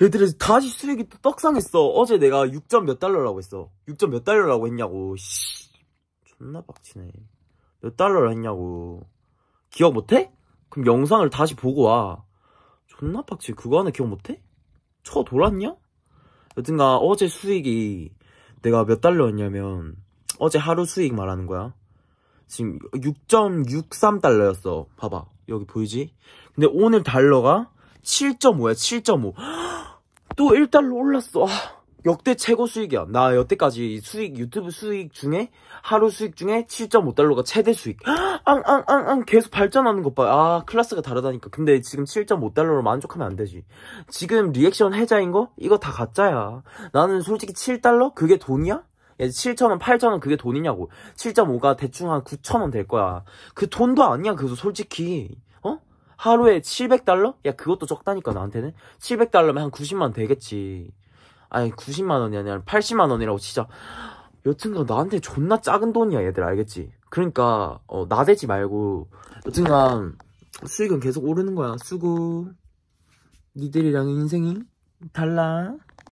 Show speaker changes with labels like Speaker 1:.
Speaker 1: 얘들아 다시 수익이 또 떡상했어 어제 내가 6점 몇 달러라고 했어 6점 몇 달러라고 했냐고 씨 존나 빡치네 몇 달러라 했냐고 기억 못해? 그럼 영상을 다시 보고 와 존나 빡치 그거 하나 기억 못해? 쳐 돌았냐? 여튼가 어제 수익이 내가 몇 달러였냐면 어제 하루 수익 말하는 거야 지금 6.63달러였어 봐봐 여기 보이지? 근데 오늘 달러가 7.5야 7.5또 1달러 올랐어. 아, 역대 최고 수익이야. 나 여태까지 수익, 유튜브 수익 중에, 하루 수익 중에 7.5달러가 최대 수익. 앙, 앙, 앙, 앙, 계속 발전하는 것 봐. 아, 클래스가 다르다니까. 근데 지금 7.5달러로 만족하면 안 되지. 지금 리액션 해자인 거? 이거 다 가짜야. 나는 솔직히 7달러? 그게 돈이야? 7천원, 8천원 그게 돈이냐고. 7.5가 대충 한 9천원 될 거야. 그 돈도 아니야, 그래서 솔직히. 하루에 700달러? 야 그것도 적다니까 나한테는 700달러면 한 90만 원 되겠지 아니 90만 원이 아니라 80만 원이라고 진짜 여튼간 나한테 존나 작은 돈이야 얘들 알겠지 그러니까 어, 나대지 말고 여튼간 수익은 계속 오르는 거야 수고 니들이랑 인생이 달라